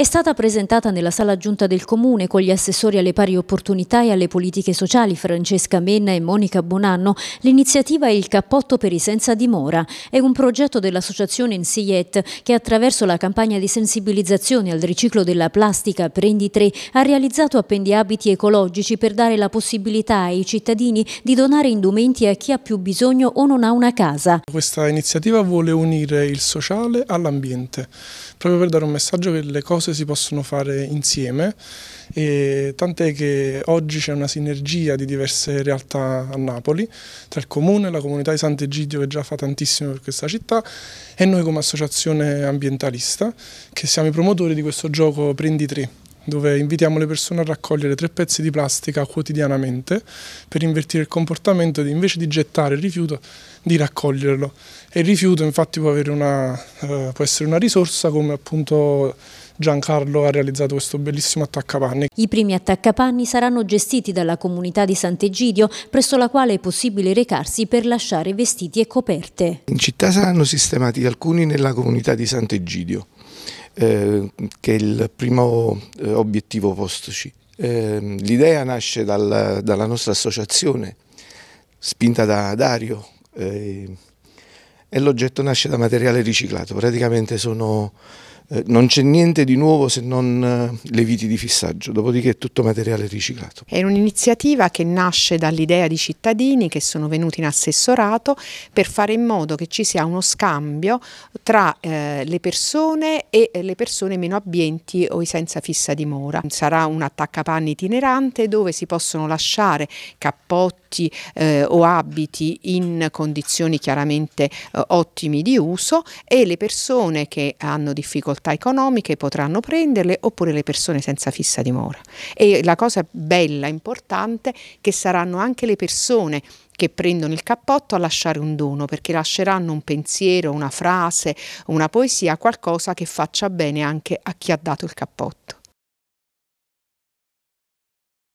è stata presentata nella sala giunta del Comune con gli assessori alle pari opportunità e alle politiche sociali Francesca Menna e Monica Bonanno l'iniziativa Il cappotto per i senza dimora. È un progetto dell'associazione NSIET che attraverso la campagna di sensibilizzazione al riciclo della plastica Prendi 3 ha realizzato appendiabiti ecologici per dare la possibilità ai cittadini di donare indumenti a chi ha più bisogno o non ha una casa. Questa iniziativa vuole unire il sociale all'ambiente, proprio per dare un messaggio che le cose cose si possono fare insieme e tant'è che oggi c'è una sinergia di diverse realtà a Napoli tra il comune, la comunità di Sant'Egidio che già fa tantissimo per questa città e noi come associazione ambientalista che siamo i promotori di questo gioco Prendi 3 dove invitiamo le persone a raccogliere tre pezzi di plastica quotidianamente per invertire il comportamento di invece di gettare il rifiuto di raccoglierlo e il rifiuto infatti può, una, eh, può essere una risorsa come appunto Giancarlo ha realizzato questo bellissimo attaccapanni. I primi attaccapanni saranno gestiti dalla comunità di Sant'Egidio, presso la quale è possibile recarsi per lasciare vestiti e coperte. In città saranno sistemati alcuni nella comunità di Sant'Egidio, eh, che è il primo eh, obiettivo postoci. Ehm, l'idea nasce dal, dalla nostra associazione, spinta da Dario, eh, e l'oggetto nasce da materiale riciclato, praticamente sono eh, non c'è niente di nuovo se non eh, le viti di fissaggio, dopodiché è tutto materiale riciclato. È un'iniziativa che nasce dall'idea di cittadini che sono venuti in assessorato per fare in modo che ci sia uno scambio tra eh, le persone e eh, le persone meno abbienti o i senza fissa dimora. Sarà un attaccapanni itinerante dove si possono lasciare cappotti eh, o abiti in condizioni chiaramente ottimi di uso e le persone che hanno difficoltà difficoltà economiche potranno prenderle oppure le persone senza fissa dimora. E la cosa bella, importante, è che saranno anche le persone che prendono il cappotto a lasciare un dono, perché lasceranno un pensiero, una frase, una poesia, qualcosa che faccia bene anche a chi ha dato il cappotto.